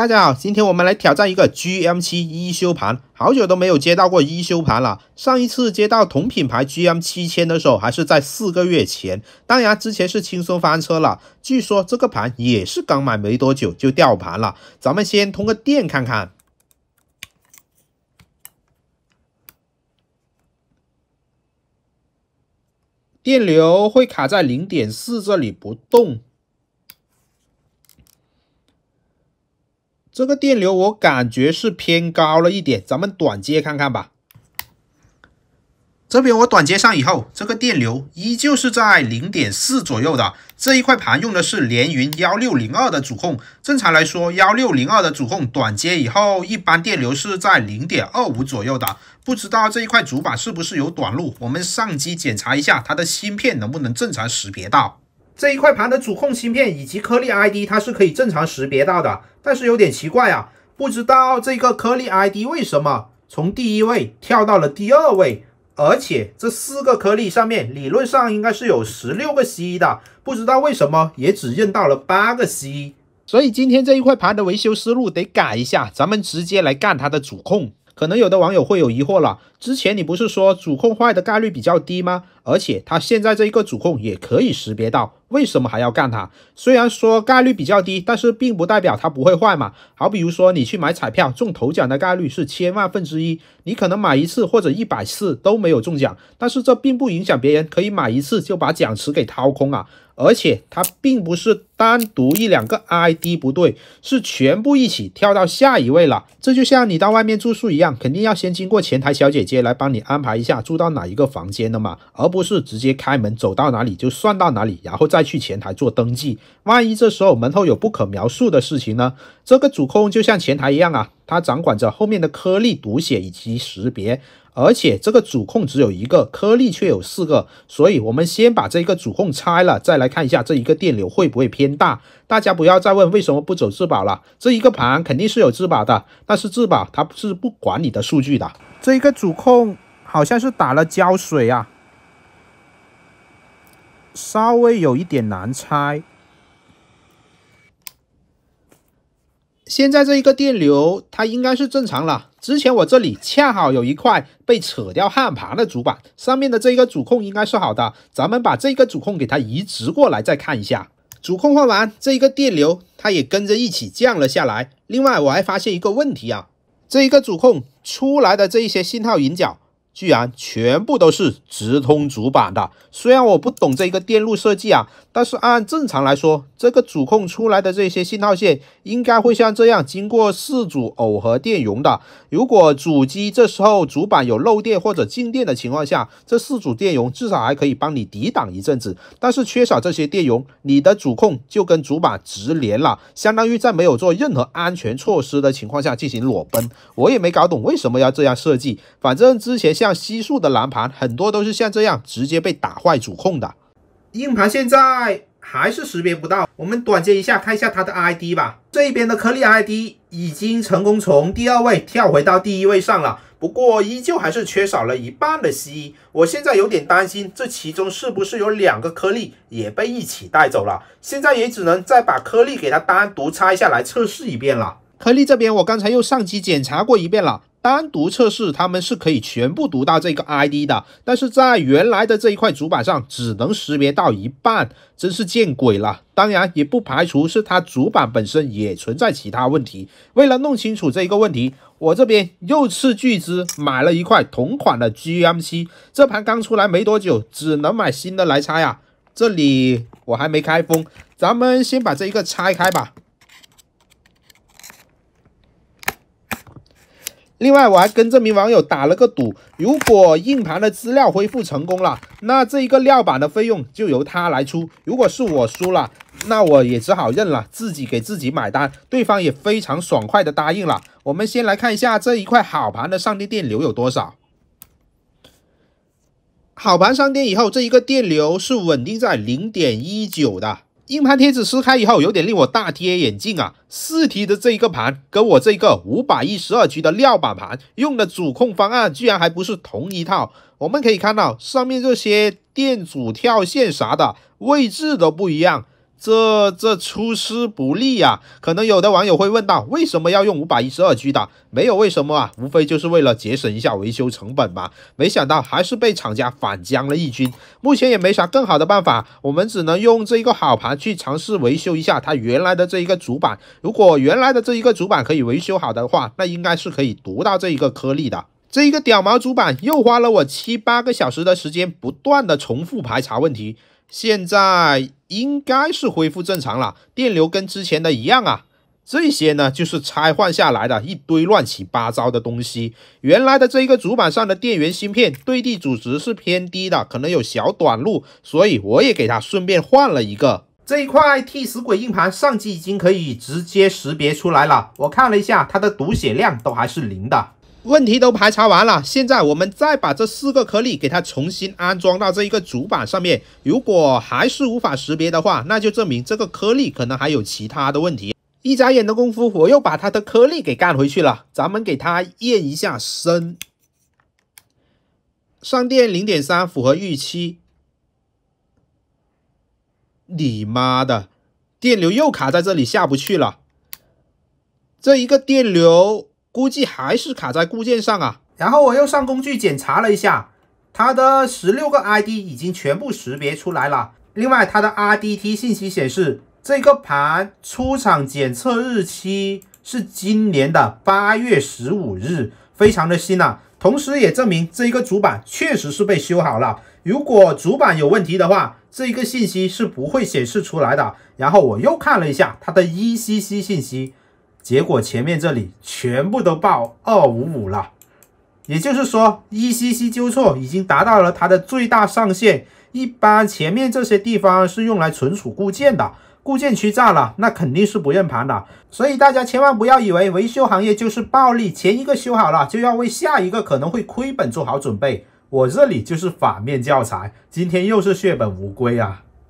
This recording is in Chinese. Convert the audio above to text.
大家好，今天我们来挑战一个 GM 七一修盘，好久都没有接到过一修盘了。上一次接到同品牌 GM 七千的时候，还是在四个月前。当然，之前是轻松翻车了。据说这个盘也是刚买没多久就掉盘了。咱们先通个电看看，电流会卡在零点四这里不动。这个电流我感觉是偏高了一点，咱们短接看看吧。这边我短接上以后，这个电流依旧是在零点四左右的。这一块盘用的是联云幺六零二的主控，正常来说，幺六零二的主控短接以后，一般电流是在零点二五左右的。不知道这一块主板是不是有短路，我们上机检查一下它的芯片能不能正常识别到。这一块盘的主控芯片以及颗粒 ID，它是可以正常识别到的，但是有点奇怪啊，不知道这个颗粒 ID 为什么从第一位跳到了第二位，而且这四个颗粒上面理论上应该是有十六个 C 的，不知道为什么也只认到了八个 C，所以今天这一块盘的维修思路得改一下，咱们直接来干它的主控，可能有的网友会有疑惑了。之前你不是说主控坏的概率比较低吗？而且它现在这一个主控也可以识别到，为什么还要干它？虽然说概率比较低，但是并不代表它不会坏嘛。好比如说你去买彩票，中头奖的概率是千万分之一，你可能买一次或者一百次都没有中奖，但是这并不影响别人可以买一次就把奖池给掏空啊。而且它并不是单独一两个 ID 不对，是全部一起跳到下一位了。这就像你到外面住宿一样，肯定要先经过前台小姐。接来帮你安排一下住到哪一个房间的嘛，而不是直接开门走到哪里就算到哪里，然后再去前台做登记。万一这时候门后有不可描述的事情呢？这个主控就像前台一样啊，它掌管着后面的颗粒读写以及识别，而且这个主控只有一个，颗粒却有四个，所以我们先把这个主控拆了，再来看一下这一个电流会不会偏大。大家不要再问为什么不走质保了，这一个盘肯定是有质保的，但是质保它是不管你的数据的。这一个主控好像是打了胶水啊，稍微有一点难拆。现在这一个电流它应该是正常了。之前我这里恰好有一块被扯掉焊盘的主板，上面的这一个主控应该是好的。咱们把这个主控给它移植过来，再看一下。主控换完，这一个电流它也跟着一起降了下来。另外我还发现一个问题啊。这一个主控出来的这一些信号引脚。居然全部都是直通主板的。虽然我不懂这一个电路设计啊，但是按正常来说，这个主控出来的这些信号线应该会像这样经过四组耦合电容的。如果主机这时候主板有漏电或者静电的情况下，这四组电容至少还可以帮你抵挡一阵子。但是缺少这些电容，你的主控就跟主板直连了，相当于在没有做任何安全措施的情况下进行裸奔。我也没搞懂为什么要这样设计，反正之前。像西数的蓝盘，很多都是像这样直接被打坏主控的硬盘，现在还是识别不到。我们短接一下，看一下它的 ID 吧。这一边的颗粒 ID 已经成功从第二位跳回到第一位上了，不过依旧还是缺少了一半的 C1。我现在有点担心，这其中是不是有两个颗粒也被一起带走了？现在也只能再把颗粒给它单独拆下来测试一遍了。颗粒这边我刚才又上机检查过一遍了。单独测试，他们是可以全部读到这个 ID 的，但是在原来的这一块主板上，只能识别到一半，真是见鬼了！当然，也不排除是它主板本身也存在其他问题。为了弄清楚这一个问题，我这边又斥巨资买了一块同款的 GM7，这盘刚出来没多久，只能买新的来拆啊！这里我还没开封，咱们先把这一个拆开吧。另外，我还跟这名网友打了个赌，如果硬盘的资料恢复成功了，那这一个料板的费用就由他来出；如果是我输了，那我也只好认了，自己给自己买单。对方也非常爽快的答应了。我们先来看一下这一块好盘的上电电流有多少。好盘上电以后，这一个电流是稳定在零点一九的。硬盘贴纸撕开以后，有点令我大跌眼镜啊！四 T 的这一个盘跟我这个五百一十二 G 的料板盘用的主控方案居然还不是同一套。我们可以看到上面这些电阻、跳线啥的位置都不一样。这这出师不利呀！可能有的网友会问到，为什么要用五百一十二 G 的？没有为什么啊，无非就是为了节省一下维修成本嘛。没想到还是被厂家反将了一军。目前也没啥更好的办法，我们只能用这一个好盘去尝试维修一下它原来的这一个主板。如果原来的这一个主板可以维修好的话，那应该是可以读到这一个颗粒的。这一个屌毛主板又花了我七八个小时的时间，不断的重复排查问题，现在应该是恢复正常了，电流跟之前的一样啊。这些呢就是拆换下来的一堆乱七八糟的东西，原来的这一个主板上的电源芯片对地阻值是偏低的，可能有小短路，所以我也给它顺便换了一个。这一块替死鬼硬盘上机已经可以直接识别出来了，我看了一下它的读写量都还是零的。问题都排查完了，现在我们再把这四个颗粒给它重新安装到这一个主板上面。如果还是无法识别的话，那就证明这个颗粒可能还有其他的问题。一眨眼的功夫，我又把它的颗粒给干回去了。咱们给它验一下身，上电零点三，符合预期。你妈的，电流又卡在这里下不去了，这一个电流。估计还是卡在固件上啊。然后我又上工具检查了一下，它的十六个 ID 已经全部识别出来了。另外，它的 RDT 信息显示，这个盘出厂检测日期是今年的八月十五日，非常的新呐，同时也证明这一个主板确实是被修好了。如果主板有问题的话，这一个信息是不会显示出来的。然后我又看了一下它的 ECC 信息。结果前面这里全部都报二五五了，也就是说 ECC 纠错已经达到了它的最大上限。一般前面这些地方是用来存储固件的，固件区炸了，那肯定是不认盘的。所以大家千万不要以为维修行业就是暴利，前一个修好了，就要为下一个可能会亏本做好准备。我这里就是反面教材，今天又是血本无归啊！